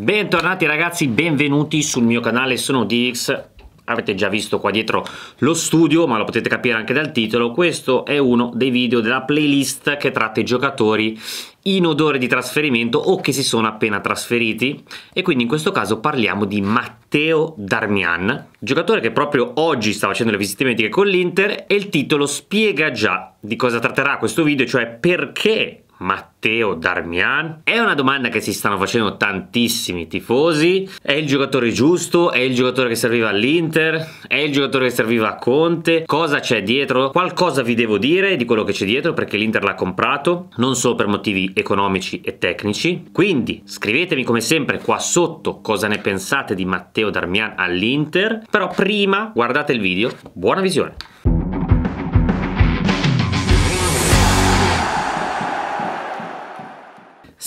Bentornati ragazzi, benvenuti sul mio canale, sono Dix avete già visto qua dietro lo studio ma lo potete capire anche dal titolo questo è uno dei video della playlist che tratta i giocatori in odore di trasferimento o che si sono appena trasferiti e quindi in questo caso parliamo di Matteo Darmian giocatore che proprio oggi sta facendo le visite mediche con l'Inter e il titolo spiega già di cosa tratterà questo video cioè perché Matteo Darmian? È una domanda che si stanno facendo tantissimi tifosi. È il giocatore giusto? È il giocatore che serviva all'Inter? È il giocatore che serviva a Conte? Cosa c'è dietro? Qualcosa vi devo dire di quello che c'è dietro perché l'Inter l'ha comprato, non solo per motivi economici e tecnici. Quindi scrivetemi come sempre qua sotto cosa ne pensate di Matteo Darmian all'Inter. Però prima guardate il video. Buona visione!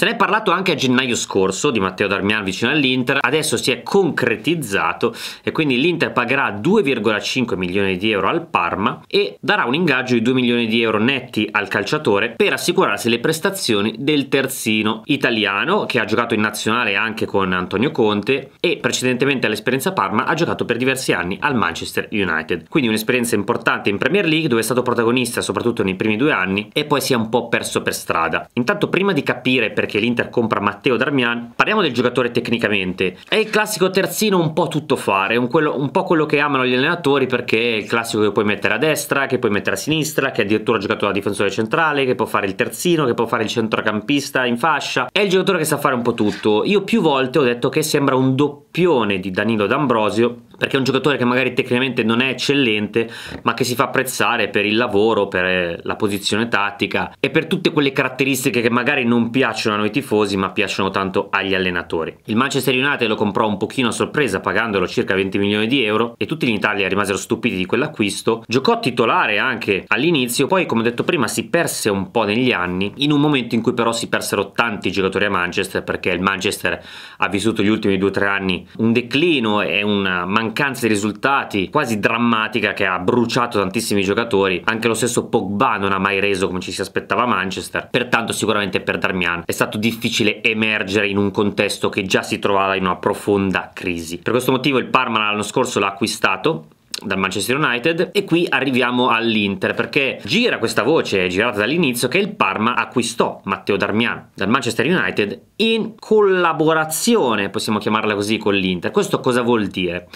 Se ne è parlato anche a gennaio scorso di Matteo Darmian vicino all'Inter, adesso si è concretizzato e quindi l'Inter pagherà 2,5 milioni di euro al Parma e darà un ingaggio di 2 milioni di euro netti al calciatore per assicurarsi le prestazioni del terzino italiano che ha giocato in nazionale anche con Antonio Conte e precedentemente all'esperienza Parma ha giocato per diversi anni al Manchester United. Quindi un'esperienza importante in Premier League dove è stato protagonista soprattutto nei primi due anni e poi si è un po' perso per strada. Intanto prima di capire perché che l'Inter compra Matteo Darmian. Parliamo del giocatore tecnicamente. È il classico terzino un po' tuttofare, un, un po' quello che amano gli allenatori perché è il classico che puoi mettere a destra, che puoi mettere a sinistra, che addirittura ha giocato da difensore centrale, che può fare il terzino, che può fare il centrocampista in fascia. È il giocatore che sa fare un po' tutto. Io più volte ho detto che sembra un doppione di Danilo D'Ambrosio perché è un giocatore che magari tecnicamente non è eccellente, ma che si fa apprezzare per il lavoro, per eh, la posizione tattica e per tutte quelle caratteristiche che magari non piacciono a noi tifosi, ma piacciono tanto agli allenatori. Il Manchester United lo comprò un pochino a sorpresa, pagandolo circa 20 milioni di euro e tutti in Italia rimasero stupiti di quell'acquisto. Giocò titolare anche all'inizio, poi come detto prima si perse un po' negli anni, in un momento in cui però si persero tanti giocatori a Manchester perché il Manchester ha vissuto gli ultimi 2-3 anni un declino e una mancanza mancanza di risultati quasi drammatica che ha bruciato tantissimi giocatori, anche lo stesso Pogba non ha mai reso come ci si aspettava Manchester, pertanto sicuramente per Darmian è stato difficile emergere in un contesto che già si trovava in una profonda crisi. Per questo motivo il Parma l'anno scorso l'ha acquistato dal Manchester United e qui arriviamo all'Inter perché gira questa voce girata dall'inizio che il Parma acquistò Matteo Darmian dal Manchester United in collaborazione possiamo chiamarla così con l'Inter questo cosa vuol dire?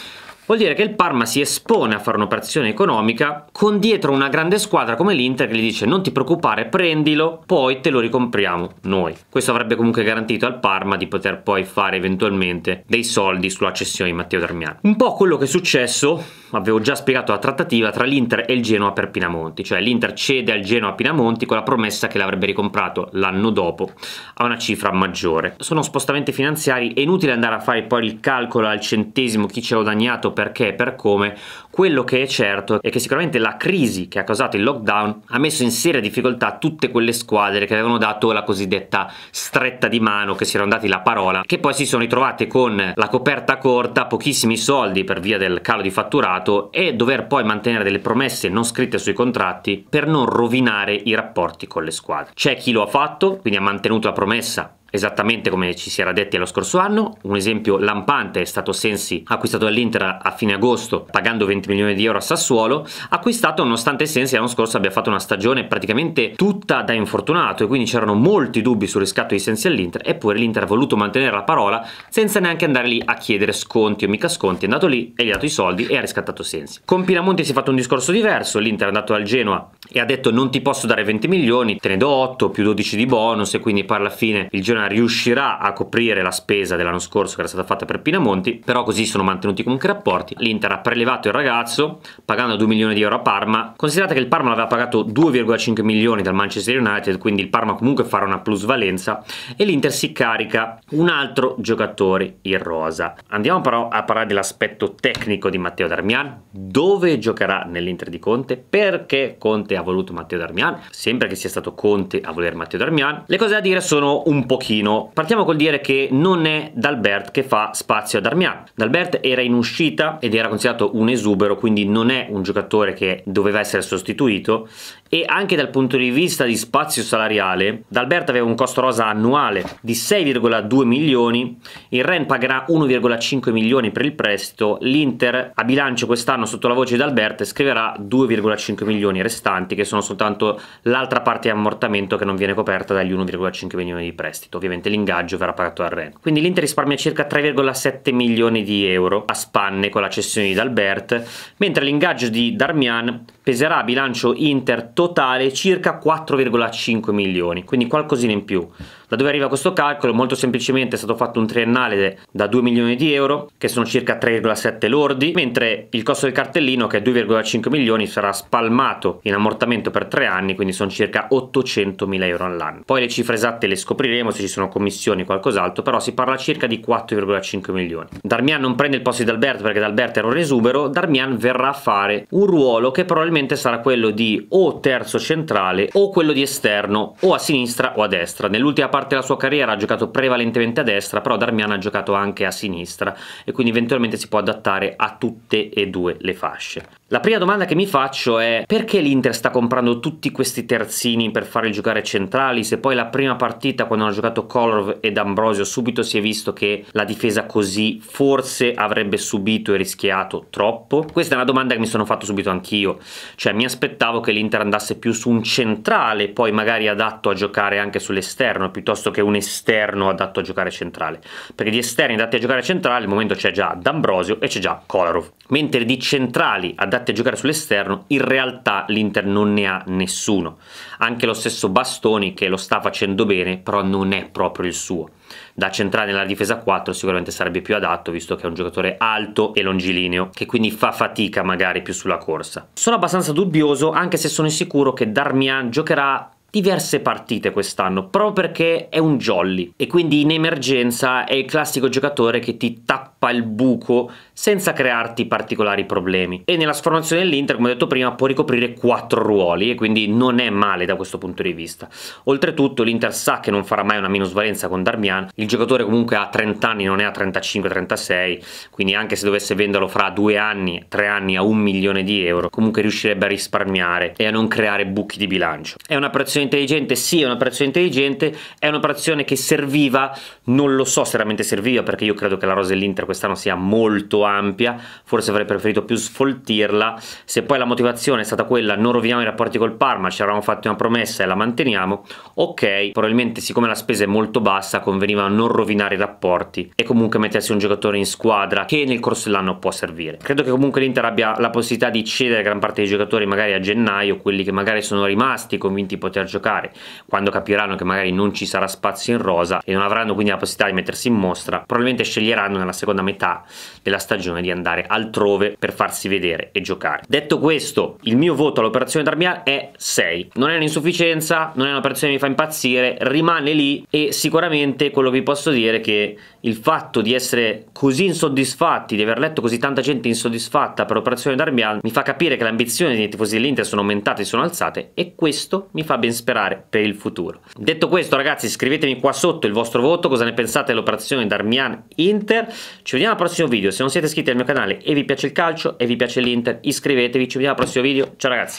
Vuol dire che il Parma si espone a fare un'operazione economica con dietro una grande squadra come l'Inter che gli dice non ti preoccupare, prendilo, poi te lo ricompriamo noi. Questo avrebbe comunque garantito al Parma di poter poi fare eventualmente dei soldi sulla cessione di Matteo Darmian. Un po' quello che è successo avevo già spiegato la trattativa tra l'Inter e il Genoa per Pinamonti, cioè l'Inter cede al Genoa Pinamonti con la promessa che l'avrebbe ricomprato l'anno dopo a una cifra maggiore. Sono spostamenti finanziari, è inutile andare a fare poi il calcolo al centesimo chi ci ha guadagnato, perché e per come, quello che è certo è che sicuramente la crisi che ha causato il lockdown ha messo in seria difficoltà tutte quelle squadre che avevano dato la cosiddetta stretta di mano, che si erano dati la parola, che poi si sono ritrovate con la coperta corta, pochissimi soldi per via del calo di fatturato e dover poi mantenere delle promesse non scritte sui contratti per non rovinare i rapporti con le squadre. C'è chi lo ha fatto, quindi ha mantenuto la promessa esattamente come ci si era detti lo scorso anno. Un esempio lampante è stato Sensi acquistato dall'Inter a fine agosto pagando 20 milioni di euro a Sassuolo, acquistato nonostante Sensi l'anno scorso abbia fatto una stagione praticamente tutta da infortunato e quindi c'erano molti dubbi sul riscatto di Sensi all'Inter, eppure l'Inter ha voluto mantenere la parola senza neanche andare lì a chiedere sconti o mica sconti, è andato lì e gli ha dato i soldi e ha riscattato Sensi. Con Pinamonti si è fatto un discorso diverso, l'Inter è andato al Genoa e ha detto non ti posso dare 20 milioni, te ne do 8 più 12 di bonus e quindi per la fine il Genoa riuscirà a coprire la spesa dell'anno scorso che era stata fatta per Pinamonti, però così sono mantenuti comunque i rapporti. L'Inter ha prelevato il ragazzo pagando 2 milioni di euro a Parma. Considerate che il Parma l'aveva pagato 2,5 milioni dal Manchester United, quindi il Parma comunque farà una plusvalenza e l'Inter si carica un altro giocatore in rosa. Andiamo però a parlare dell'aspetto tecnico di Matteo Darmian, dove giocherà nell'Inter di Conte, perché Conte ha voluto Matteo Darmian, sempre che sia stato Conte a voler Matteo Darmian. Le cose da dire sono un pochino pochino. Partiamo col dire che non è Dalbert che fa spazio ad Armiac. Dalbert era in uscita ed era considerato un esubero, quindi non è un giocatore che doveva essere sostituito e anche dal punto di vista di spazio salariale, Dalbert aveva un costo rosa annuale di 6,2 milioni, il Ren pagherà 1,5 milioni per il prestito, l'Inter a bilancio quest'anno sotto la voce di Dalbert, scriverà 2,5 milioni restanti che sono soltanto l'altra parte di ammortamento che non viene coperta dagli 1,5 milioni di prestito netto, ovviamente l'ingaggio verrà pagato dal Ren. Quindi l'Inter risparmia circa 3,7 milioni di euro a spanne con la cessione di D'Albert, mentre l'ingaggio di Darmian peserà a bilancio Inter totale circa 4,5 milioni, quindi qualcosina in più. Da dove arriva questo calcolo? Molto semplicemente è stato fatto un triennale da 2 milioni di euro, che sono circa 3,7 lordi, mentre il costo del cartellino, che è 2,5 milioni, sarà spalmato in ammortamento per 3 anni, quindi sono circa 800 mila euro all'anno. Poi le cifre esatte le scopriremo se ci sono commissioni o qualcos'altro, però si parla circa di 4,5 milioni. Darmian non prende il posto di Alberto perché D'Alberto era un esubero, Darmian verrà a fare un ruolo che probabilmente sarà quello di o terzo centrale o quello di esterno o a sinistra o a destra. Nell'ultima parte parte della sua carriera ha giocato prevalentemente a destra, però Darmian ha giocato anche a sinistra e quindi eventualmente si può adattare a tutte e due le fasce. La prima domanda che mi faccio è perché l'Inter sta comprando tutti questi terzini per farli giocare centrali se poi la prima partita quando hanno giocato Kolarov ed Ambrosio subito si è visto che la difesa così forse avrebbe subito e rischiato troppo? Questa è una domanda che mi sono fatto subito anch'io, cioè mi aspettavo che l'Inter andasse più su un centrale poi magari adatto a giocare anche sull'esterno piuttosto che un esterno adatto a giocare centrale, perché di esterni adatti a giocare centrale al momento c'è già D'Ambrosio e c'è già Kolarov, mentre di centrali adatti adatti a giocare sull'esterno, in realtà l'Inter non ne ha nessuno. Anche lo stesso Bastoni che lo sta facendo bene, però non è proprio il suo. Da centrare nella difesa 4 sicuramente sarebbe più adatto, visto che è un giocatore alto e longilineo, che quindi fa fatica magari più sulla corsa. Sono abbastanza dubbioso, anche se sono sicuro che Darmian giocherà diverse partite quest'anno, proprio perché è un jolly e quindi in emergenza è il classico giocatore che ti tappa tappa il buco senza crearti particolari problemi. E nella sformazione dell'Inter, come ho detto prima, può ricoprire quattro ruoli e quindi non è male da questo punto di vista. Oltretutto l'Inter sa che non farà mai una minusvalenza con Darmian, il giocatore comunque ha 30 anni, non è a 35-36, quindi anche se dovesse venderlo fra due anni, tre anni a un milione di euro, comunque riuscirebbe a risparmiare e a non creare buchi di bilancio. È un'operazione intelligente? Sì, è un'operazione intelligente, è un'operazione che serviva, non lo so se veramente serviva perché io credo che la Rosa dell'Inter quest'anno sia molto ampia, forse avrei preferito più sfoltirla, se poi la motivazione è stata quella non roviniamo i rapporti col Parma, ci eravamo fatti una promessa e la manteniamo, ok, probabilmente siccome la spesa è molto bassa conveniva non rovinare i rapporti e comunque mettersi un giocatore in squadra che nel corso dell'anno può servire. Credo che comunque l'Inter abbia la possibilità di cedere gran parte dei giocatori magari a gennaio, quelli che magari sono rimasti convinti di poter giocare, quando capiranno che magari non ci sarà spazio in rosa e non avranno quindi la possibilità di mettersi in mostra, probabilmente sceglieranno nella seconda metà della stagione di andare altrove per farsi vedere e giocare. Detto questo, il mio voto all'operazione Darmian è 6. Non è un'insufficienza, non è un'operazione che mi fa impazzire, rimane lì e sicuramente quello che vi posso dire è che il fatto di essere così insoddisfatti, di aver letto così tanta gente insoddisfatta per l'operazione Darmian, mi fa capire che le ambizioni dei tifosi dell'Inter sono aumentate e sono alzate e questo mi fa ben sperare per il futuro. Detto questo ragazzi scrivetemi qua sotto il vostro voto, cosa ne pensate dell'operazione Darmian Inter, ci vediamo al prossimo video. Se non siete iscritti al mio canale e vi piace il calcio e vi piace l'Inter, iscrivetevi. Ci vediamo al prossimo video. Ciao ragazzi.